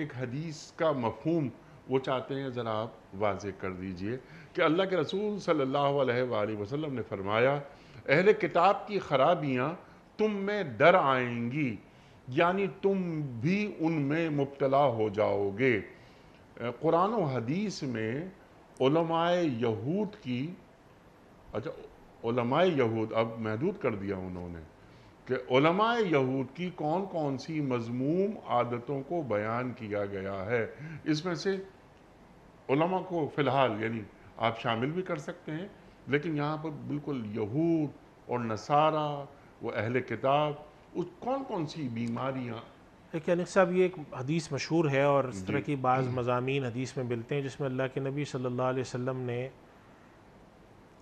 एक हदीस का मफहम वो चाहते हैं ज़रा आप वाज कर दीजिए कि अल्लाह के रसूल सल्ला वसम ने फरमाया अहल किताब की ख़राबियाँ तुम में डर आएंगी यानी तुम भी उनमें मुबतला हो जाओगे कुरान हदीस में यहूद की अच्छा यहूद अब महदूद कर दिया उन्होंने कि यहूद की कौन कौन सी मजमूम आदतों को बयान किया गया है इसमें से को फ़िलहाल यानी आप शामिल भी कर सकते हैं लेकिन यहाँ पर बिल्कुल यहूद और नसारा वो अहल किताब उस कौन कौन सी बीमारियाँ देखिए अनिक साहब ये एक हदीस मशहूर है और इस तरह की बाज़ हम्म। मजामी हदीस में मिलते हैं जिसमें अल्लाह के नबी सल्लल्लाहु अलैहि वसल्लम ने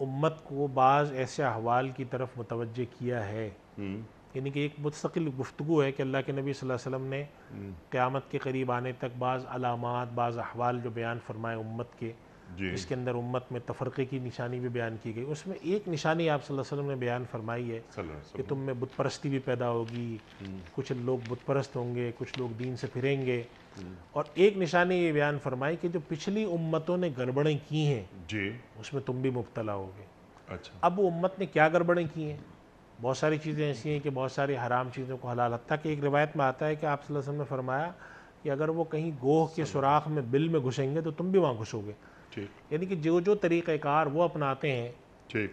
उम्मत को बाज़ ऐसे अहवाल की तरफ मुतवजह किया है हम्म। यानी कि एक मुस्तकिल गुफ्तु है कि अल्लाह के नबी वसल्लम ने हम्म। क़यामत के करीब आने तक बाज़ अलामत बाज़ अहवाल जो बयान फरमाए उम्मत के जिसके अंदर उम्मत में तफरक़े की निशानी भी बयान की गई उसमें एक निशानी आप वसल्लम ने बयान फरमाई है कि तुम में बुतपरस्ती भी पैदा होगी हम्म। कुछ लोग बुतपरस्त होंगे कुछ लोग दीन से फिरेंगे हम्म। और एक निशानी ये बयान फरमाई कि जो पिछली उम्मतों ने गड़बड़ें की हैं उसमें तुम भी मुबतला होगे अच्छा अब वो उम्मत ने क्या गड़बड़ें की हैं बहुत सारी चीज़ें ऐसी हैं कि बहुत सारी हराम चीज़ों को हलाल हत्या कि एक रिवायत में आता है कि आप वसल्लम ने फरमाया कि अगर वो कहीं गोह के सुराख में बिल में घुसेंगे तो तुम भी वहाँ घुसोगे यानी कि जो जो तरीक़ार वो अपनाते हैं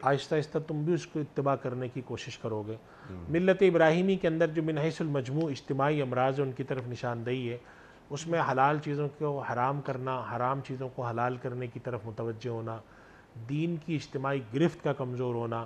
आहिस्ता आहिस्ता तुम भी उसको इतबा करने की कोशिश करोगे हम्म। मिलत इब्राहिमी के अंदर जो मिनहसलमजमू इज्तमाही अमराज उनकी तरफ निशानदेही है उसमें हलाल चीज़ों को हराम करना हराम चीज़ों को हलाल करने की तरफ मुतवज़ होना दीन की इज्तमाही गिरफ्त का कमज़ोर होना